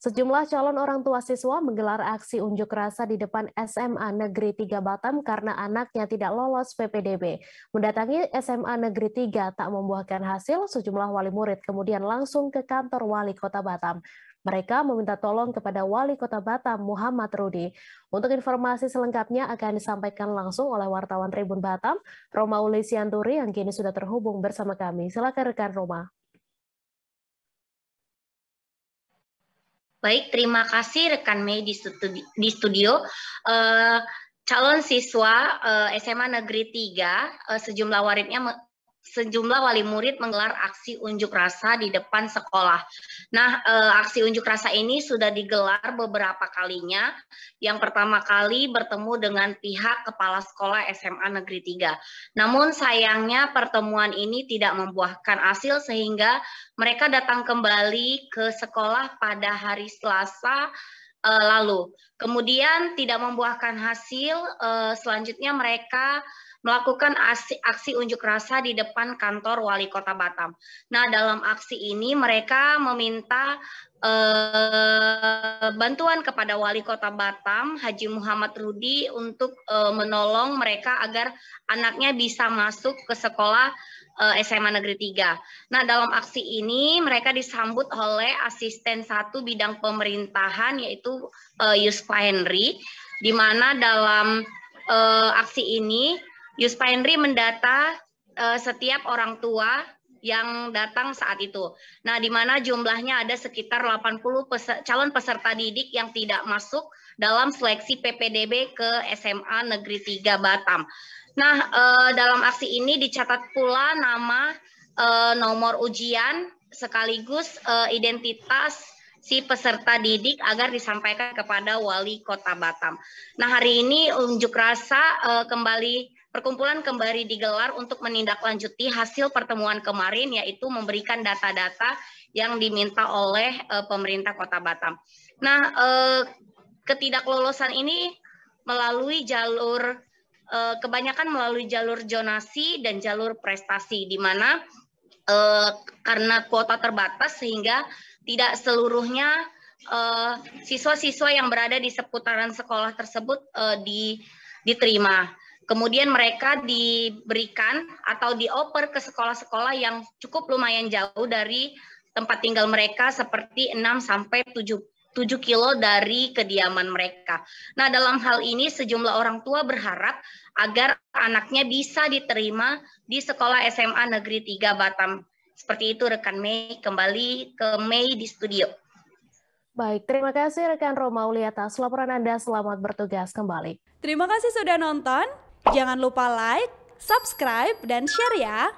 Sejumlah calon orang tua siswa menggelar aksi unjuk rasa di depan SMA Negeri 3 Batam karena anaknya tidak lolos PPDB. Mendatangi SMA Negeri 3 tak membuahkan hasil, sejumlah wali murid kemudian langsung ke kantor wali kota Batam. Mereka meminta tolong kepada Wali Kota Batam Muhammad Rudi. Untuk informasi selengkapnya akan disampaikan langsung oleh wartawan Tribun Batam, Roma Uli Sianturi yang kini sudah terhubung bersama kami. Silakan rekan Roma. Baik, terima kasih rekan Mei di studio. Di studio. Uh, calon siswa uh, eh, SMA Negeri 3, uh, eh, sejumlah waridnya sejumlah wali murid menggelar aksi unjuk rasa di depan sekolah. Nah, e, aksi unjuk rasa ini sudah digelar beberapa kalinya. Yang pertama kali bertemu dengan pihak kepala sekolah SMA Negeri 3. Namun sayangnya pertemuan ini tidak membuahkan hasil sehingga mereka datang kembali ke sekolah pada hari Selasa uh, lalu. Kemudian tidak membuahkan hasil, uh, selanjutnya mereka melakukan aksi, aksi unjuk rasa di depan kantor wali kota Batam. Nah, dalam aksi ini mereka meminta uh, bantuan kepada wali kota Batam, Haji Muhammad Rudi, untuk uh, menolong mereka agar anaknya bisa masuk ke sekolah Eh, SMA Negeri 3. Nah, dalam aksi ini mereka disambut oleh asisten satu bidang pemerintahan yaitu uh, eh, Yuspa Henry di mana dalam uh, aksi ini Yuspa Henry mendata uh, setiap orang tua yang datang saat itu. Nah, di mana jumlahnya ada sekitar 80 peser calon peserta didik yang tidak masuk dalam seleksi PPDB ke SMA Negeri 3 Batam. Nah, eh, dalam aksi ini dicatat pula nama, eh, nomor ujian, sekaligus eh, identitas si peserta didik agar disampaikan kepada wali kota Batam. Nah, hari ini unjuk rasa eh, kembali perkumpulan kembali digelar untuk menindaklanjuti hasil pertemuan kemarin yaitu memberikan data-data yang diminta oleh uh, pemerintah Kota Batam. Nah, uh, ketidaklolosan ini melalui jalur Eh, kebanyakan melalui jalur jonasi dan jalur prestasi di mana uh, karena kuota terbatas sehingga tidak seluruhnya eh, siswa-siswa uh, yang berada di seputaran sekolah tersebut uh, di, diterima. Kemudian mereka diberikan atau dioper ke sekolah-sekolah yang cukup lumayan jauh dari tempat tinggal mereka seperti 6 sampai 7 7 kilo dari kediaman mereka. Nah, dalam hal ini sejumlah orang tua berharap agar anaknya bisa diterima di sekolah SMA Negeri 3 Batam. Seperti itu rekan Mei kembali ke Mei di studio. Baik, terima kasih rekan Uli atas laporan Anda. Selamat bertugas kembali. Terima kasih sudah nonton. Jangan lupa like, subscribe, dan share ya.